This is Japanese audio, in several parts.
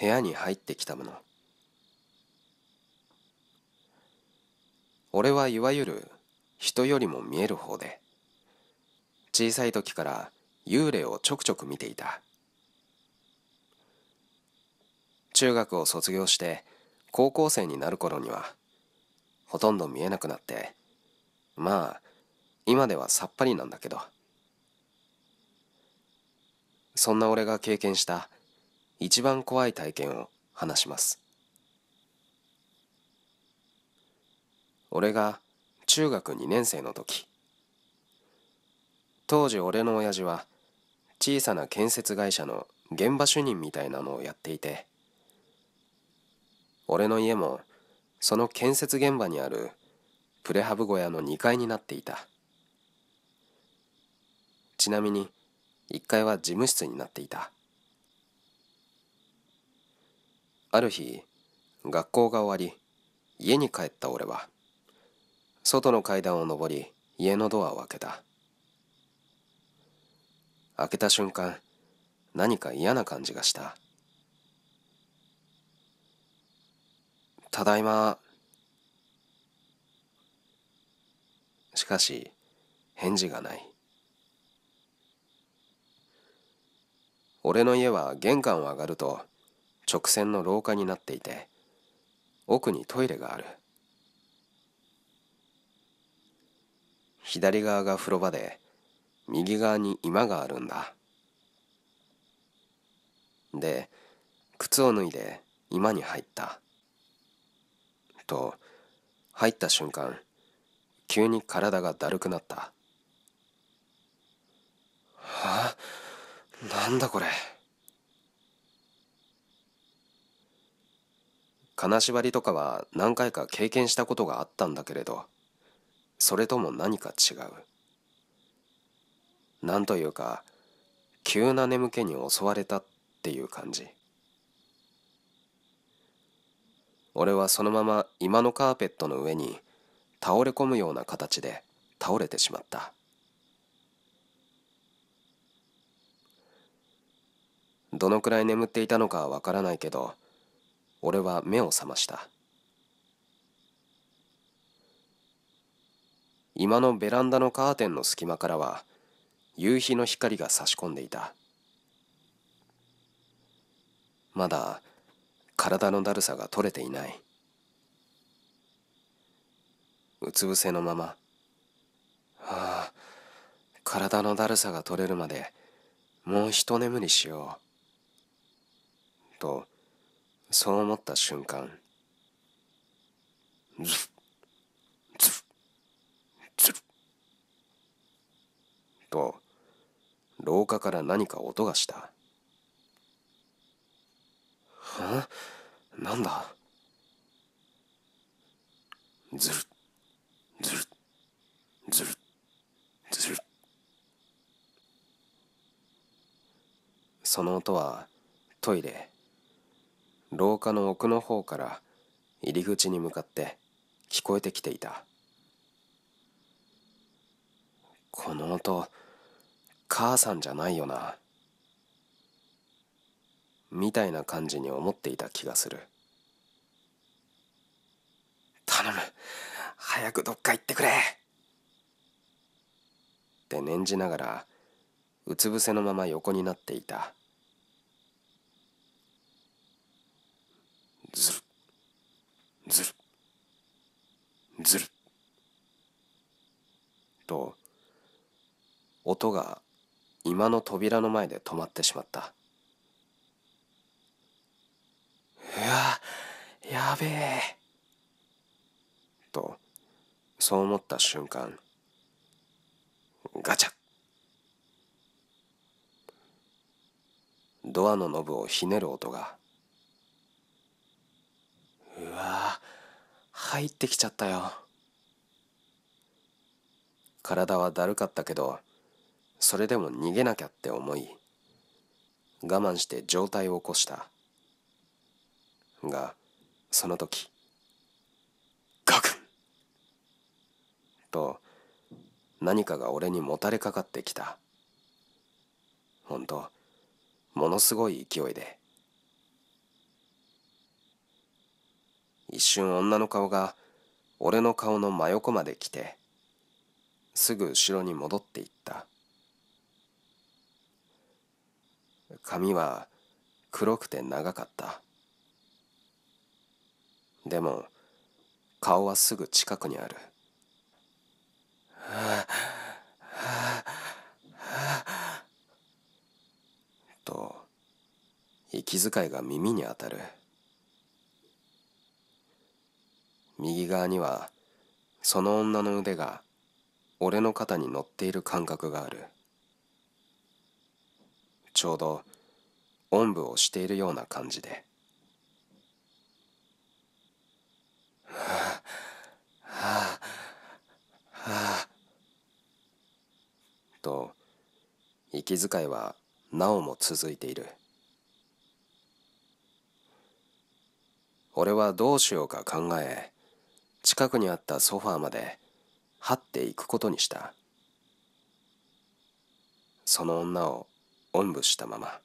部屋に入ってきたもの俺はいわゆる人よりも見える方で小さい時から幽霊をちょくちょく見ていた中学を卒業して高校生になる頃にはほとんど見えなくなってまあ今ではさっぱりなんだけどそんな俺が経験した一番怖い体験を話します俺が中学2年生の時当時俺の親父は小さな建設会社の現場主任みたいなのをやっていて俺の家もその建設現場にあるプレハブ小屋の2階になっていたちなみに1階は事務室になっていたある日学校が終わり家に帰った俺は外の階段を上り家のドアを開けた開けた瞬間何か嫌な感じがした「ただいま」しかし返事がない俺の家は玄関を上がると直線の廊下になっていて奥にトイレがある左側が風呂場で右側に居間があるんだで靴を脱いで居間に入ったと入った瞬間急に体がだるくなったはあなんだこれ。金縛りとかは何回か経験したことがあったんだけれどそれとも何か違うなんというか急な眠気に襲われたっていう感じ俺はそのまま今のカーペットの上に倒れ込むような形で倒れてしまったどのくらい眠っていたのかはわからないけど俺は目を覚ました今のベランダのカーテンの隙間からは夕日の光が差し込んでいたまだ体のだるさが取れていないうつ伏せのままああ体のだるさが取れるまでもう一眠りしようとそう思った瞬間ズルズルズルと廊下から何か音がしたはなんだずるずるずるずるその音はトイレ廊下の奥の方から入り口に向かって聞こえてきていたこの音母さんじゃないよなみたいな感じに思っていた気がする頼む早くどっか行ってくれって念じながらうつ伏せのまま横になっていたずるずるずると音が居間の扉の前で止まってしまったうわやべえとそう思った瞬間ガチャドアのノブをひねる音がうわ入ってきちゃったよ体はだるかったけどそれでも逃げなきゃって思い我慢して上体を起こしたがその時ガクンと何かが俺にもたれかかってきたほんとものすごい勢いで一瞬女の顔が俺の顔の真横まで来てすぐ後ろに戻っていった髪は黒くて長かったでも顔はすぐ近くにあると息遣いが耳に当たる右側にはその女の腕が俺の肩に乗っている感覚があるちょうどおんぶをしているような感じではあはあはあと息遣いはなおも続いている俺はどうしようか考え近くにあったソファーまで這っていくことにしたその女をおんぶしたまま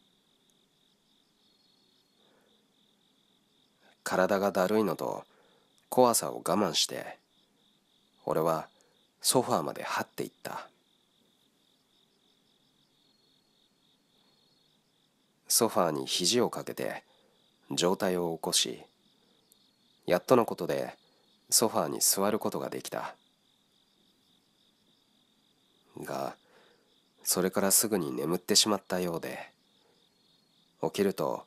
体がだるいのと怖さを我慢して俺はソファーまで這っていったソファーに肘をかけて上体を起こしやっとのことでソファーに座ることができたがそれからすぐに眠ってしまったようで起きると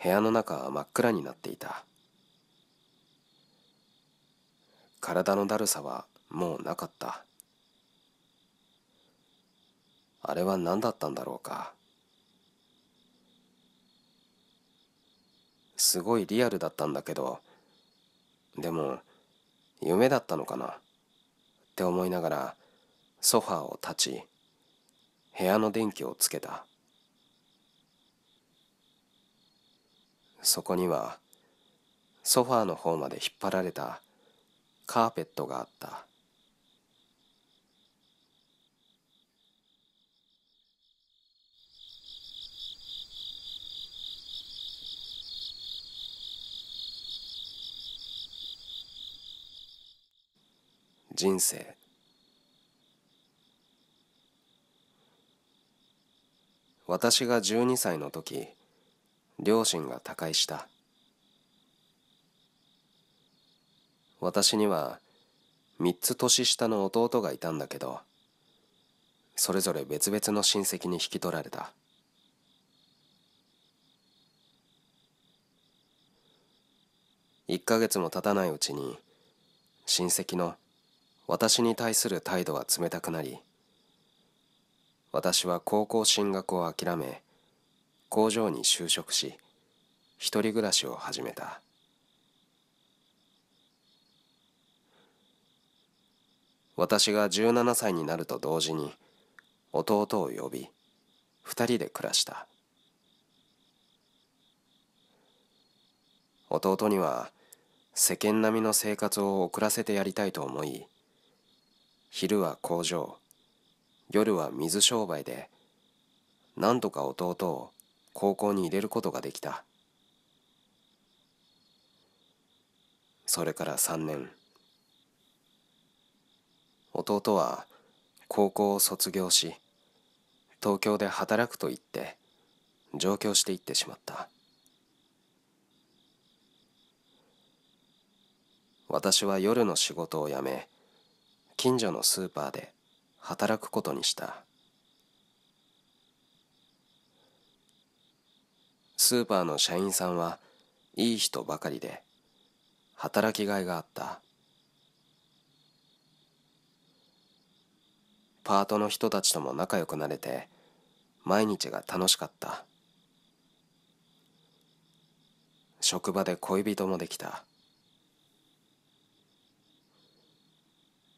部屋の中は真っ暗になっていた体のだるさはもうなかったあれは何だったんだろうかすごいリアルだったんだけどでも夢だったのかなって思いながらソファーを立ち部屋の電気をつけたそこにはソファーの方まで引っ張られたカーペットがあった人生私が12歳の時両親が他界した私には3つ年下の弟がいたんだけどそれぞれ別々の親戚に引き取られた1ヶ月も経たないうちに親戚の私に対する態度は冷たくなり私は高校進学を諦め工場に就職し一人暮らしを始めた私が17歳になると同時に弟を呼び2人で暮らした弟には世間並みの生活を送らせてやりたいと思い昼は工場夜は水商売でなんとか弟を高校に入れることができたそれから3年弟は高校を卒業し東京で働くと言って上京していってしまった私は夜の仕事を辞め近所のスーパーで働くことにしたスーパーの社員さんはいい人ばかりで働きがいがあったパートの人たちとも仲良くなれて毎日が楽しかった職場で恋人もできた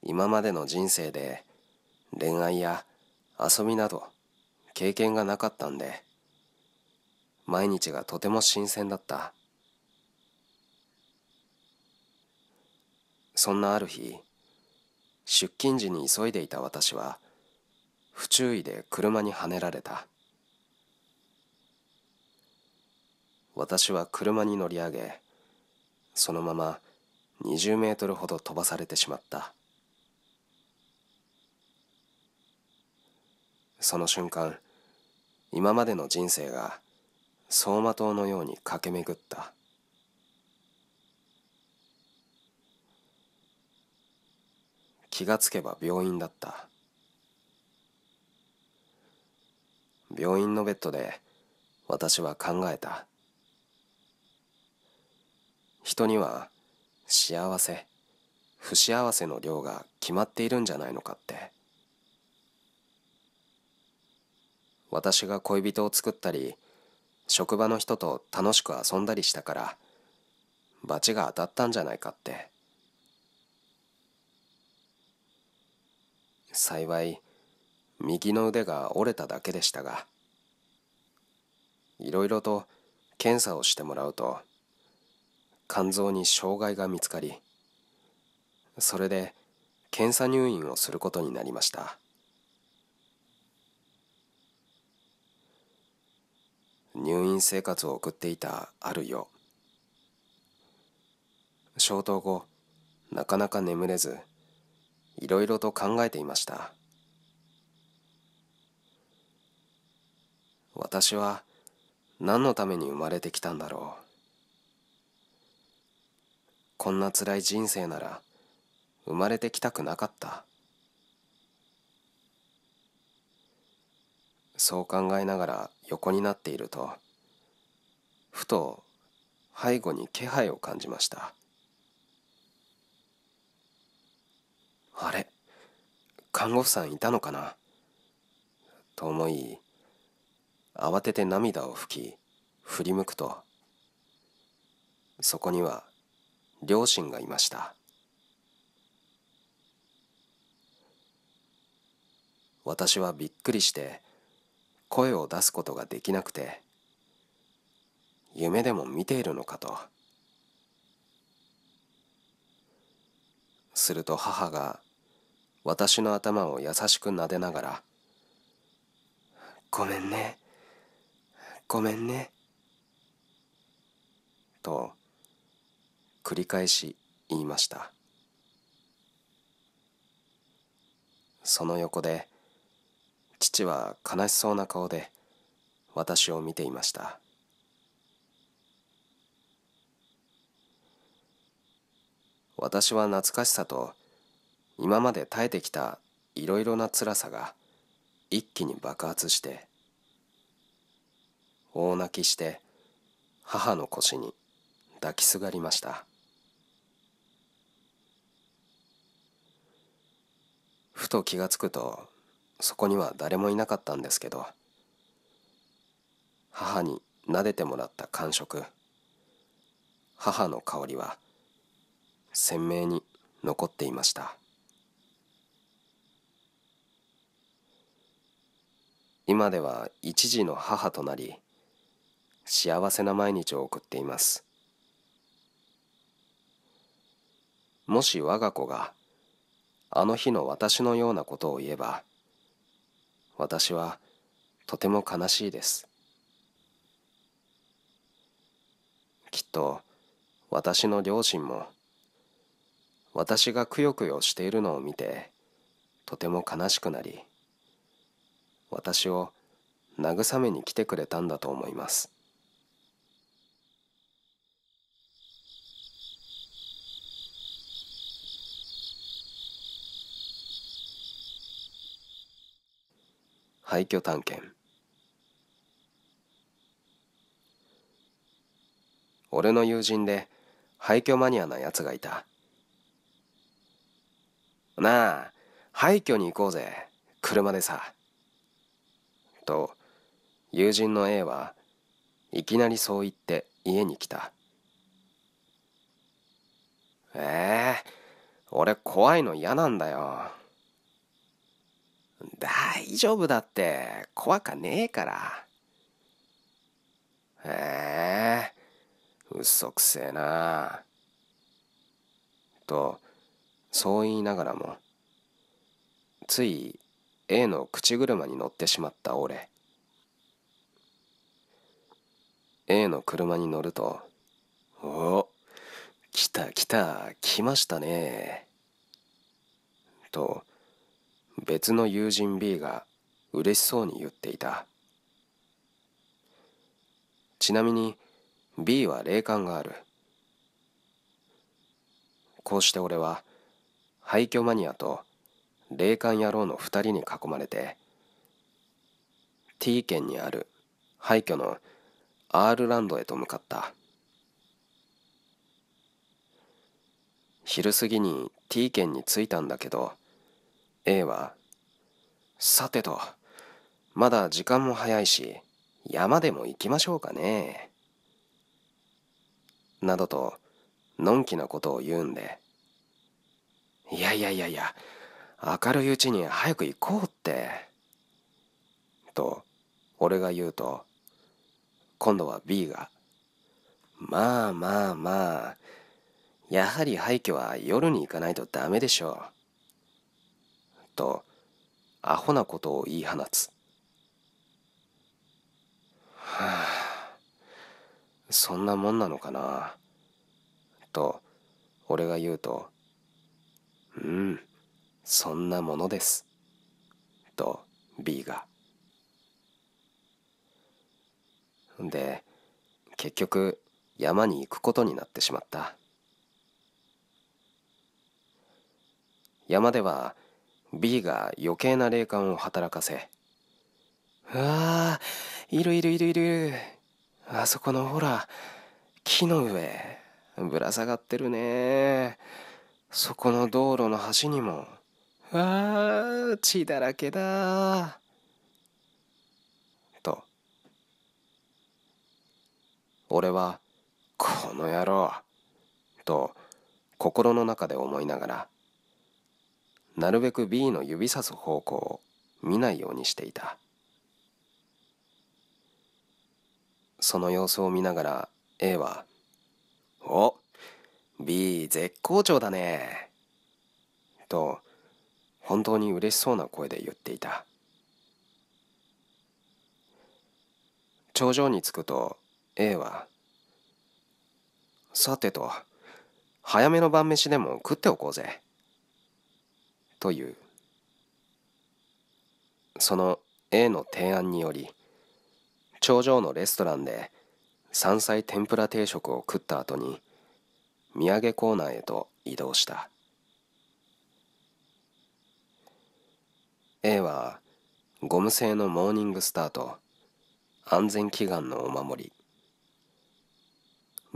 今までの人生で恋愛や遊びなど経験がなかったんで毎日がとても新鮮だったそんなある日出勤時に急いでいた私は不注意で車にはねられた私は車に乗り上げそのまま20メートルほど飛ばされてしまったその瞬間今までの人生が走馬灯のように駆け巡った気がつけば病院だった病院のベッドで私は考えた人には幸せ不幸せの量が決まっているんじゃないのかって。私が恋人を作ったり職場の人と楽しく遊んだりしたから罰が当たったんじゃないかって幸い右の腕が折れただけでしたがいろいろと検査をしてもらうと肝臓に障害が見つかりそれで検査入院をすることになりました。入院生活を送っていたある夜消灯後なかなか眠れずいろいろと考えていました私は何のために生まれてきたんだろうこんな辛い人生なら生まれてきたくなかったそう考えながら横になっているとふと背後に気配を感じましたあれ看護婦さんいたのかなと思い慌てて涙を拭き振り向くとそこには両親がいました私はびっくりして声を出すことができなくて夢でも見ているのかとすると母が私の頭を優しく撫でながら「ごめんねごめんね」と繰り返し言いましたその横で「父は悲しそうな顔で私を見ていました私は懐かしさと今まで耐えてきたいろいろな辛さが一気に爆発して大泣きして母の腰に抱きすがりましたふと気がつくとそこには誰もいなかったんですけど母に撫でてもらった感触母の香りは鮮明に残っていました今では一時の母となり幸せな毎日を送っていますもし我が子があの日の私のようなことを言えば私はとても悲しいです。きっと私の両親も私がくよくよしているのを見てとても悲しくなり私を慰めに来てくれたんだと思います。廃墟探検俺の友人で廃墟マニアなやつがいたなあ廃墟に行こうぜ車でさと友人の A はいきなりそう言って家に来たえー、俺怖いの嫌なんだよ大丈夫だって、怖かねえから。へえ、嘘くせえな。と、そう言いながらも、つい A の口車に乗ってしまった俺。A の車に乗ると、お来た来た、来ましたね。と、別の友人 B が嬉しそうに言っていたちなみに B は霊感があるこうして俺は廃墟マニアと霊感野郎の2人に囲まれて T 県にある廃墟の R ランドへと向かった昼過ぎに T 県に着いたんだけど A は、さてと、まだ時間も早いし、山でも行きましょうかね。などと、のんきなことを言うんで、いやいやいやいや、明るいうちに早く行こうって。と、俺が言うと、今度は B が、まあまあまあ、やはり廃墟は夜に行かないとダメでしょう。とアホなことを言い放つはあそんなもんなのかなと俺が言うと「うんそんなものです」と B がで結局山に行くことになってしまった山では B が余計な霊感を働かせうわーいるいるいるいるあそこのほら木の上ぶら下がってるねそこの道路の端にもあ血だらけだと俺はこの野郎と心の中で思いながらなるべく B の指さす方向を見ないようにしていたその様子を見ながら A は「お B 絶好調だね」と本当に嬉しそうな声で言っていた頂上に着くと A は「さてと早めの晩飯でも食っておこうぜ」というその A の提案により頂上のレストランで山菜天ぷら定食を食った後に土産コーナーへと移動した A はゴム製のモーニングスターと安全祈願のお守り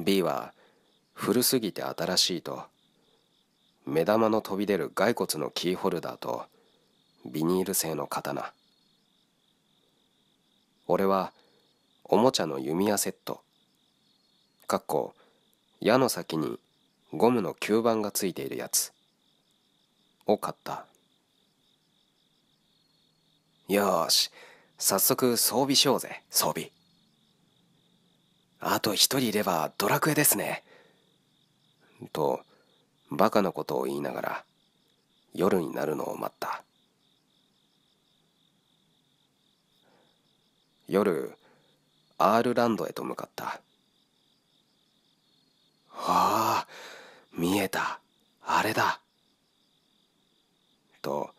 B は古すぎて新しいと目玉の飛び出る骸骨のキーホルダーとビニール製の刀俺はおもちゃの弓矢セットかっこ矢の先にゴムの吸盤がついているやつを買ったよし早速装備しようぜ装備あと一人いればドラクエですねとバカなことを言いながら夜になるのを待った夜アールランドへと向かったああ見えたあれだと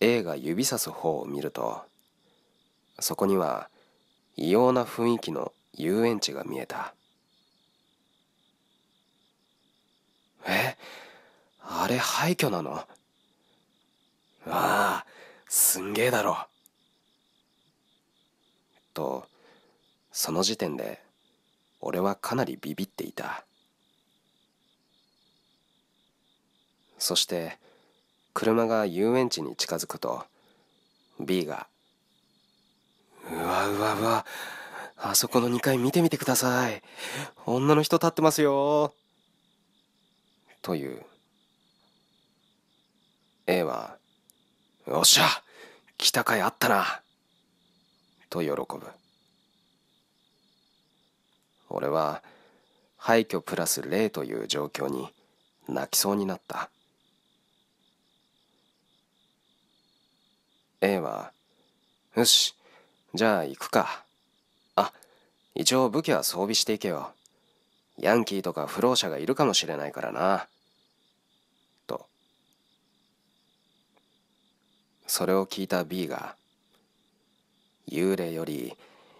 A が指さす方を見るとそこには異様な雰囲気の遊園地が見えた。えあれ廃墟なのああ、すんげえだろ。と、その時点で、俺はかなりビビっていた。そして、車が遊園地に近づくと、B が、うわうわうわ、あそこの2階見てみてください。女の人立ってますよ。という A は「よっしゃ来たかいあったな」と喜ぶ俺は廃墟プラス霊という状況に泣きそうになった A は「よしじゃあ行くか」あ一応武器は装備していけよヤンキーとか不老者がいるかもしれないからなそれを聞いた B が「幽霊より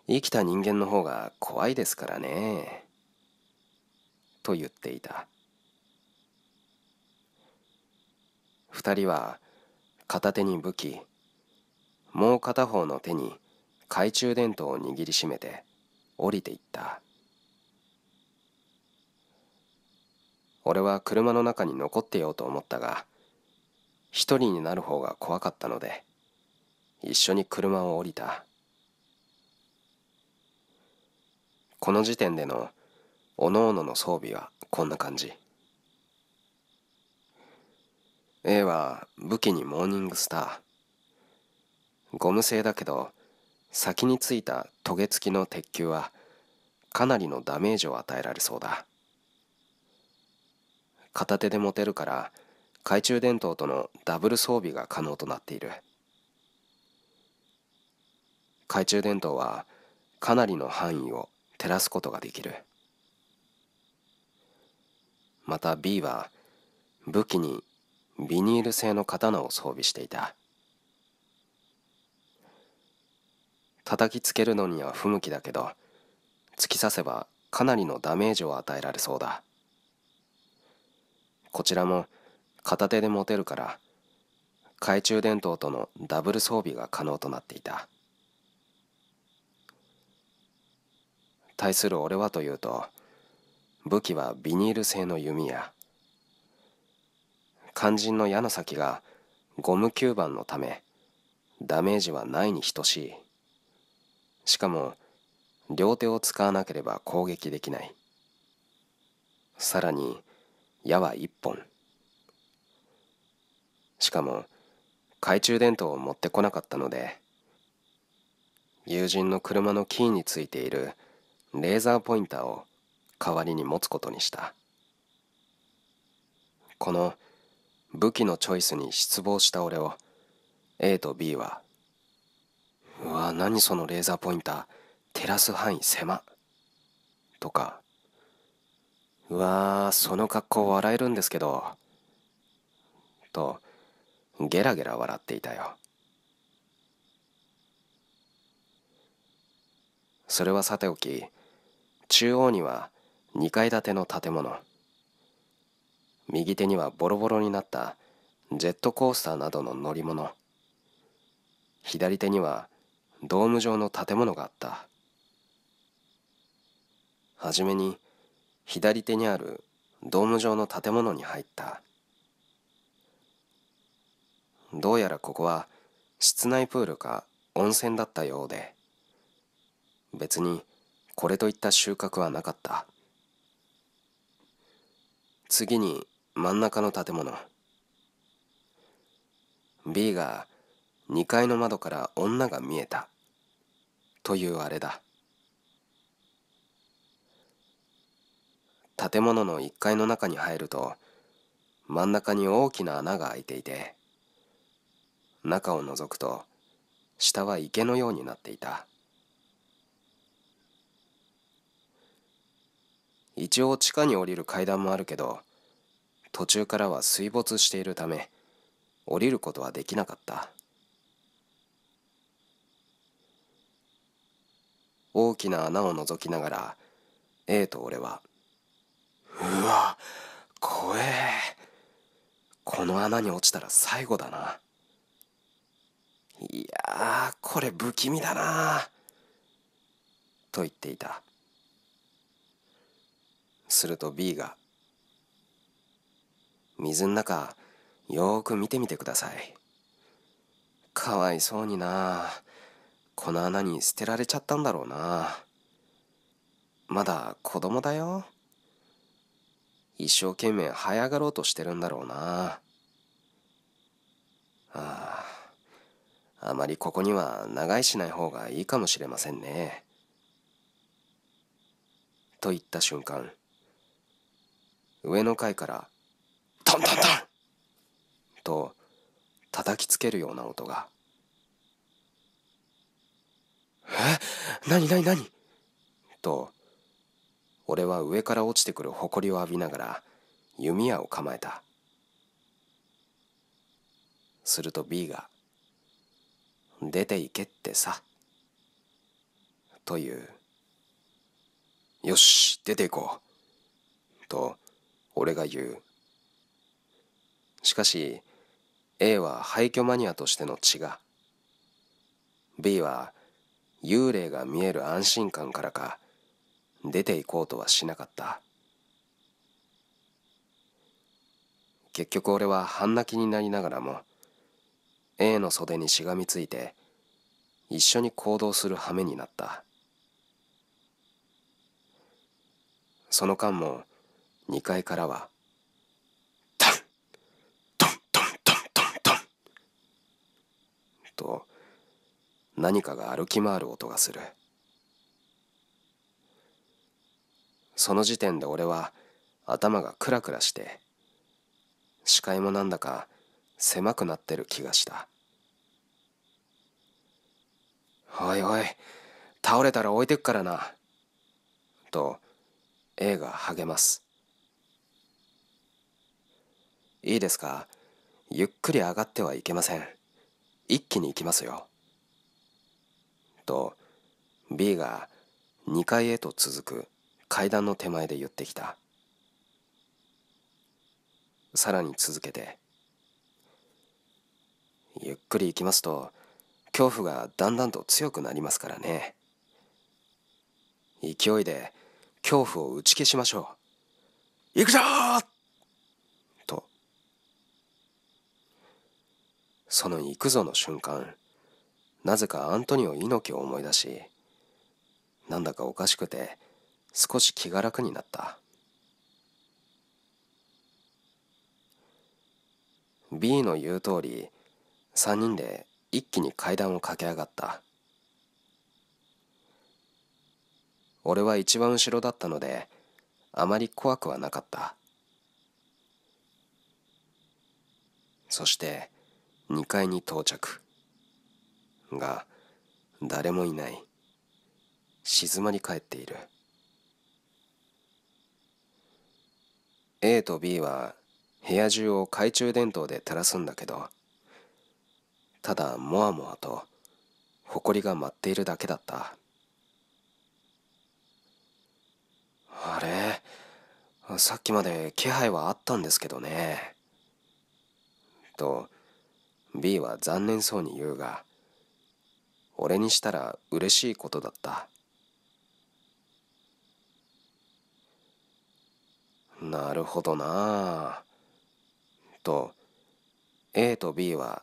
生きた人間の方が怖いですからね」と言っていた2人は片手に武器もう片方の手に懐中電灯を握りしめて降りていった俺は車の中に残ってようと思ったが一人になる方が怖かったので一緒に車を降りたこの時点でのおのおのの装備はこんな感じ A は武器にモーニングスターゴム製だけど先についたトゲ付きの鉄球はかなりのダメージを与えられそうだ片手で持てるから懐中電灯とのダブル装備が可能となっている懐中電灯はかなりの範囲を照らすことができるまた B は武器にビニール製の刀を装備していた叩きつけるのには不向きだけど突き刺せばかなりのダメージを与えられそうだこちらも片手で持てるから懐中電灯とのダブル装備が可能となっていた対する俺はというと武器はビニール製の弓矢肝心の矢の先がゴム吸盤のためダメージはないに等しいしかも両手を使わなければ攻撃できないさらに矢は1本しかも懐中電灯を持ってこなかったので友人の車のキーについているレーザーポインターを代わりに持つことにしたこの武器のチョイスに失望した俺を A と B は「うわ何そのレーザーポインター照らす範囲狭」とか「うわその格好笑えるんですけど」とゲラゲラ笑っていたよそれはさておき中央には2階建ての建物右手にはボロボロになったジェットコースターなどの乗り物左手にはドーム状の建物があったはじめに左手にあるドーム状の建物に入ったどうやらここは室内プールか温泉だったようで別にこれといった収穫はなかった次に真ん中の建物 B が2階の窓から女が見えたというあれだ建物の1階の中に入ると真ん中に大きな穴が開いていて中を覗くと下は池のようになっていた一応地下に降りる階段もあるけど途中からは水没しているため降りることはできなかった大きな穴を覗きながら A と俺は「うわ怖えこの穴に落ちたら最後だな」いやーこれ不気味だなと言っていたすると B が「水の中よーく見てみてください」かわいそうになこの穴に捨てられちゃったんだろうなまだ子供だよ一生懸命這い上がろうとしてるんだろうなあああまりここには長居しない方がいいかもしれませんね。と言った瞬間上の階から「トントントン!」と叩きつけるような音が「え何何何?」と俺は上から落ちてくるりを浴びながら弓矢を構えたすると B が出て行けってさ。という。よし、出ていこう。と、俺が言う。しかし、A は廃墟マニアとしての血が、B は幽霊が見える安心感からか、出ていこうとはしなかった。結局俺は半泣きになりながらも、A の袖にしがみついて一緒に行動する羽目になったその間も2階からはタントントントントントンと何かが歩き回る音がするその時点で俺は頭がクラクラして視界もなんだか狭くなってる気がしたおいおい倒れたら置いてくからなと A が励ますいいですかゆっくり上がってはいけません一気に行きますよと B が2階へと続く階段の手前で言ってきたさらに続けてゆっくり行きますと恐怖がだんだんと強くなりますからね勢いで恐怖を打ち消しましょう行くぞとその行くぞの瞬間なぜかアントニオ猪木を思い出しなんだかおかしくて少し気が楽になった B の言う通り3人で一気に階段を駆け上がった俺は一番後ろだったのであまり怖くはなかったそして2階に到着が誰もいない静まり返っている A と B は部屋中を懐中電灯で照らすんだけどただもわもわと埃が舞っているだけだったあれさっきまで気配はあったんですけどねと B は残念そうに言うが俺にしたら嬉しいことだったなるほどなあと A と B は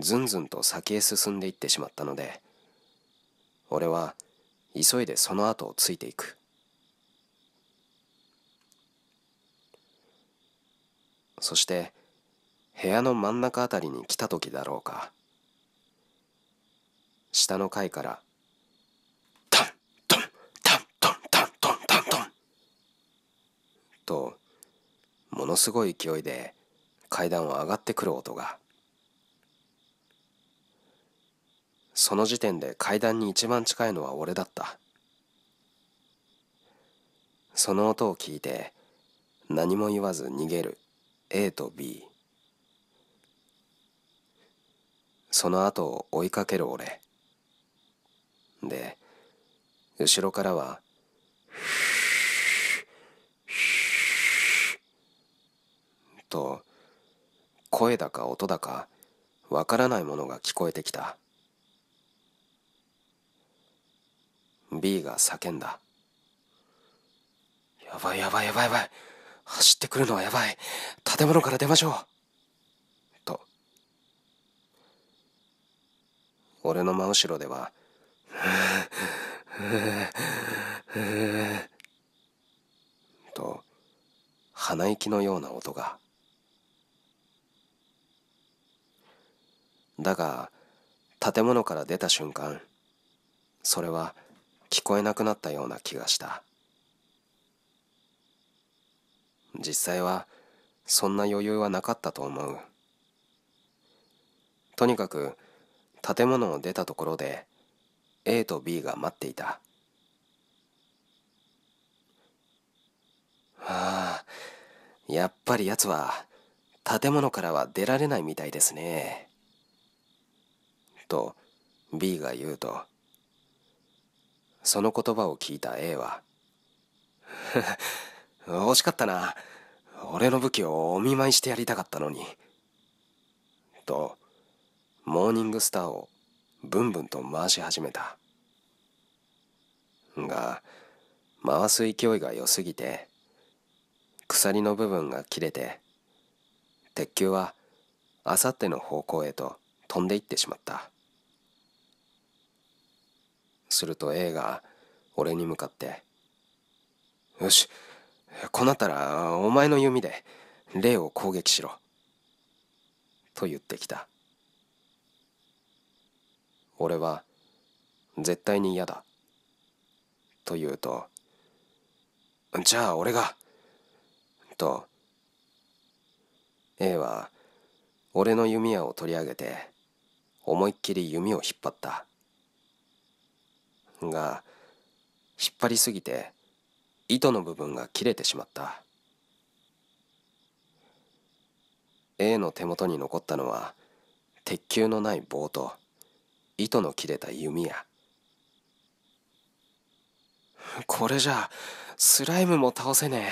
ずんずんと先へ進んでいってしまったので俺は急いでその後をついていくそして部屋の真ん中あたりに来た時だろうか下の階からタントンタントンタントンタントンとものすごい勢いで階段を上がってくる音が。その時点で階段に一番近いのは俺だったその音を聞いて何も言わず逃げる A と B その後を追いかける俺で後ろからは「と声だか音だかわからないものが聞こえてきた B が叫んだやばいやばいやばいやばい走ってくるのはやばい建物から出ましょうと俺の真後ろではと鼻息のような音がだが建物から出た瞬間それは聞こえなくなったような気がした実際はそんな余裕はなかったと思うとにかく建物を出たところで A と B が待っていたああやっぱりやつは建物からは出られないみたいですねと B が言うとその言葉を聞いた A は、惜しかったな。俺の武器をお見舞いしてやりたかったのに。と、モーニングスターをブンブンと回し始めた。が、回す勢いが良すぎて、鎖の部分が切れて、鉄球はあさっての方向へと飛んでいってしまった。すると A が俺に向かって「よしこうなったらお前の弓で霊を攻撃しろ」と言ってきた俺は「絶対に嫌だ」と言うと「じゃあ俺が」と A は俺の弓矢を取り上げて思いっきり弓を引っ張った。が引っ張りすぎて糸の部分が切れてしまった A の手元に残ったのは鉄球のない棒と糸の切れた弓矢これじゃスライムも倒せね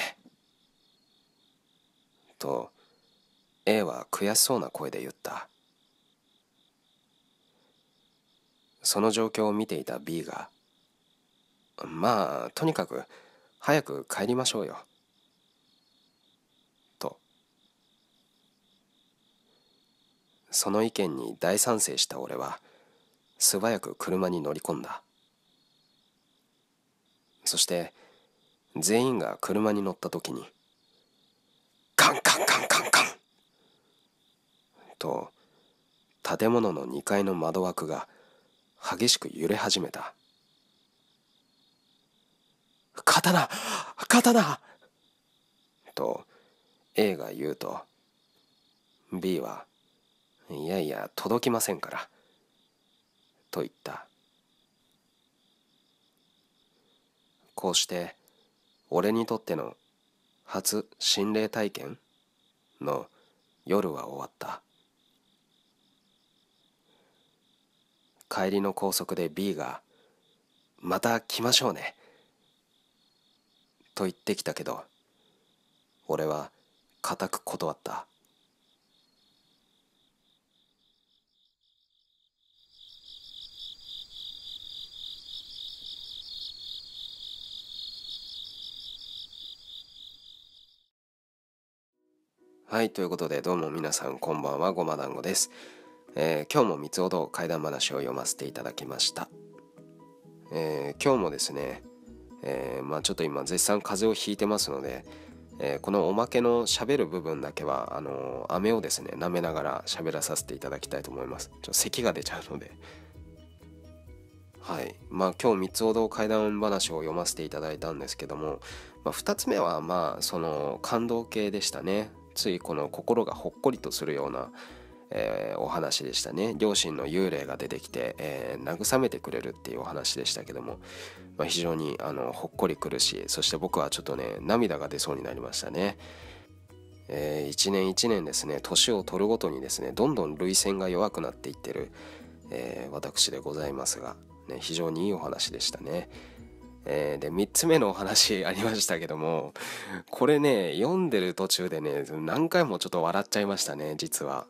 えと A は悔しそうな声で言ったその状況を見ていた B がまあとにかく早く帰りましょうよ。とその意見に大賛成した俺は素早く車に乗り込んだそして全員が車に乗った時にカンカンカンカンカンと建物の2階の窓枠が激しく揺れ始めた。刀刀と A が言うと B はいやいや届きませんからと言ったこうして俺にとっての初心霊体験の夜は終わった帰りの高速で B が「また来ましょうね」と言ってきたけど俺は固く断ったはいということでどうも皆さんこんばんはごま団子です、えー、今日も三つほど怪談話を読ませていただきました、えー、今日もですねえー、まあ、ちょっと今絶賛風邪をひいてますので、えー、このおまけのしゃべる部分だけはあのー、飴をですね舐めながら喋らさせていただきたいと思いますちょっと咳が出ちゃうのではいまあ今日三つほど怪談話を読ませていただいたんですけども、まあ、2つ目はまあその感動系でしたねついこの心がほっこりとするようなえー、お話でしたね両親の幽霊が出てきて、えー、慰めてくれるっていうお話でしたけども、まあ、非常にあのほっこりくるしそして僕はちょっとね涙が出そうになりましたね。えー、一年一年ですね年を取るごとにですねどんどん涙腺が弱くなっていってる、えー、私でございますが、ね、非常にいいお話でしたね。えー、で3つ目のお話ありましたけどもこれね読んでる途中でね何回もちょっと笑っちゃいましたね実は。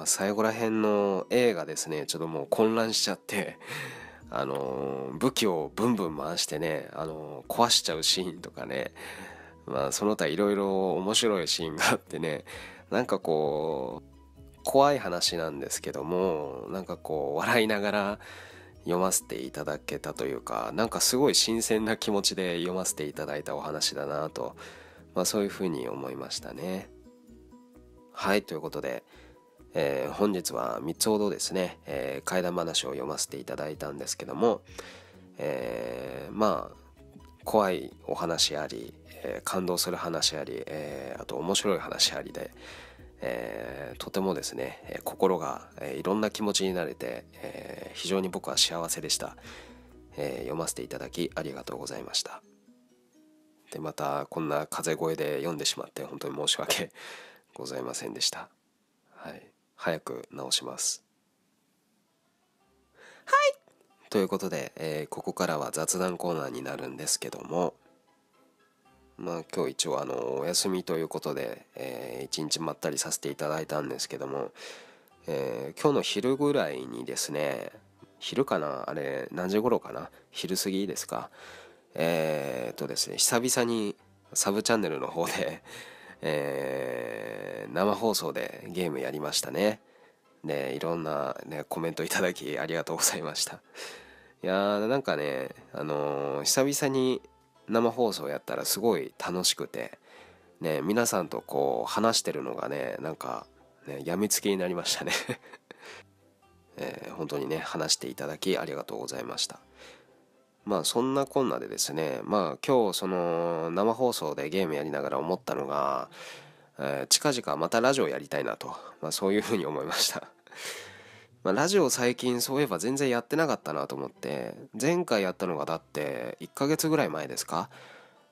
まあ、最後ら辺の A がですねちょっともう混乱しちゃって あの武器をブンブン回してね、あの壊しちゃうシーンとかねまあその他いろいろ面白いシーンがあってねなんかこう怖い話なんですけどもなんかこう笑いながら読ませていただけたというかなんかすごい新鮮な気持ちで読ませていただいたお話だなと、まあ、そういうふうに思いましたね。はいということでえー、本日は3つほどですね、えー、怪談話を読ませていただいたんですけども、えー、まあ怖いお話あり、え感動する話あり、えあと面白い話ありで、えとてもですね心が、えいろんな気持ちになれて、え非常に僕は幸せでした、え読ませていただきありがとうございましたでまたこんな風声で読んでしまって本当に申し訳ございませんでしたはい早く直します。はいということで、えー、ここからは雑談コーナーになるんですけどもまあ今日一応あのお休みということで、えー、一日まったりさせていただいたんですけども、えー、今日の昼ぐらいにですね昼かなあれ何時頃かな昼過ぎですかえー、っとですね久々にサブチャンネルの方でえー、生放送でゲームやりましたね。で、いろんな、ね、コメントいただきありがとうございました。いやー、なんかね、あのー、久々に生放送やったらすごい楽しくて、ね、皆さんとこう話してるのがね、なんか、ね、やみつきになりましたね えー、本当にね、話していただきありがとうございました。まあそんなこんなでですねまあ今日その生放送でゲームやりながら思ったのが、えー、近々またラジオやりたいなと、まあ、そういうふうに思いました まあラジオ最近そういえば全然やってなかったなと思って前回やったのがだって1ヶ月ぐらい前ですか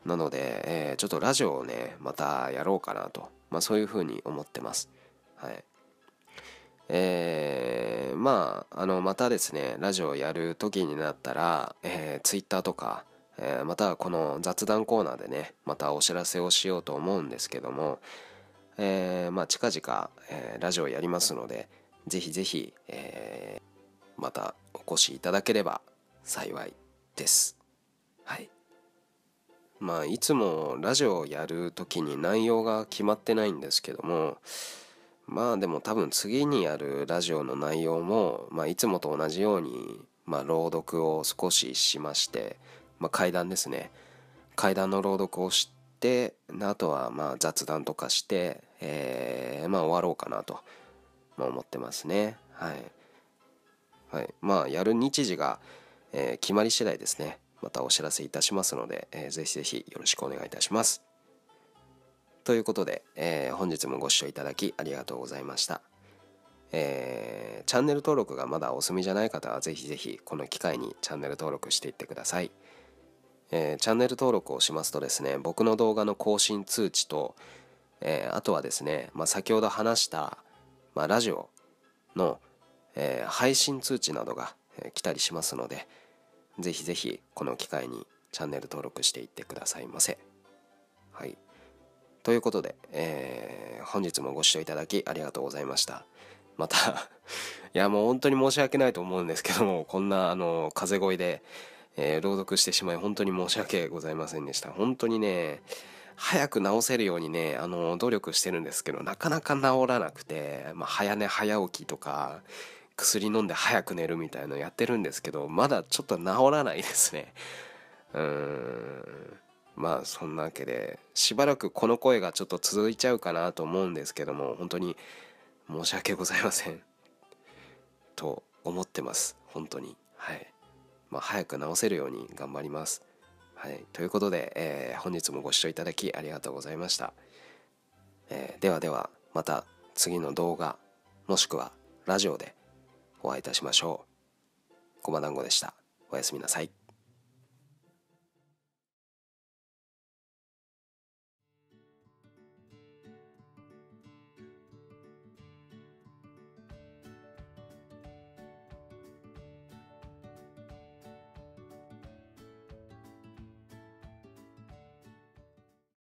なので、えー、ちょっとラジオをねまたやろうかなと、まあ、そういうふうに思ってますはいえー、まあ、あの、またですね、ラジオやる時になったら、えー、Twitter とか、えー、またこの雑談コーナーでね、またお知らせをしようと思うんですけども、えー、まあ、近々、えー、ラジオやりますので、ぜひぜひ、えー、またお越しいただければ幸いです。はい。まあ、いつもラジオをやる時に内容が決まってないんですけども、まあでも多分次にやるラジオの内容も、まあ、いつもと同じように、まあ、朗読を少ししまして、まあ、階段ですね階段の朗読をしてあとはまあ雑談とかして、えー、まあ終わろうかなと、まあ、思ってますねはい、はい、まあやる日時が、えー、決まり次第ですねまたお知らせいたしますので、えー、ぜひぜひよろしくお願いいたしますということで、えー、本日もご視聴いただきありがとうございました。えー、チャンネル登録がまだお済みじゃない方はぜひぜひこの機会にチャンネル登録していってください、えー、チャンネル登録をしますとですね僕の動画の更新通知と、えー、あとはですね、まあ、先ほど話した、まあ、ラジオの、え配信通知などが来たりしますのでぜひぜひこの機会にチャンネル登録していってくださいませはいということで、えー、本日もご視聴いただきありがとうございました。また いやもう本当に申し訳ないと思うんですけども、こんなあの風邪声で、えー、朗読してしまい本当に申し訳ございませんでした。本当にね、早く治せるようにね、あの、努力してるんですけど、なかなか治らなくて、まあ、早寝早起きとか、薬飲んで早く寝るみたいのやってるんですけど、まだちょっと治らないですね。うーん。まあそんなわけでしばらくこの声がちょっと続いちゃうかなと思うんですけども本当に申し訳ございませんと思ってます本当にはい、まあ、早く治せるように頑張りますはいということで、えー、本日もご視聴いただきありがとうございました、えー、ではではまた次の動画もしくはラジオでお会いいたしましょう。コマ団子でした。おやすみなさい。